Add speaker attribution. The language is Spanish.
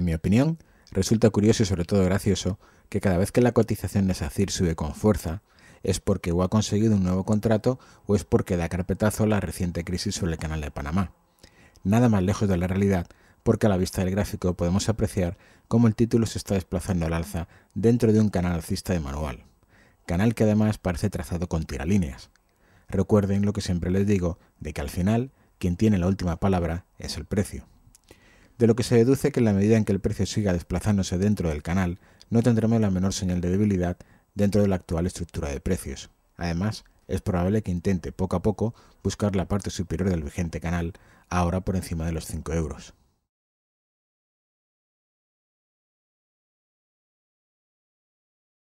Speaker 1: En mi opinión, resulta curioso y sobre todo gracioso que cada vez que la cotización de SACIR sube con fuerza, es porque o ha conseguido un nuevo contrato o es porque da carpetazo la reciente crisis sobre el canal de Panamá. Nada más lejos de la realidad, porque a la vista del gráfico podemos apreciar cómo el título se está desplazando al alza dentro de un canal alcista de manual, canal que además parece trazado con tiralíneas. Recuerden lo que siempre les digo, de que al final, quien tiene la última palabra es el precio de lo que se deduce que en la medida en que el precio siga desplazándose dentro del canal, no tendremos la menor señal de debilidad dentro de la actual estructura de precios. Además, es probable que intente poco a poco buscar la parte superior del vigente canal, ahora por encima de los 5 euros.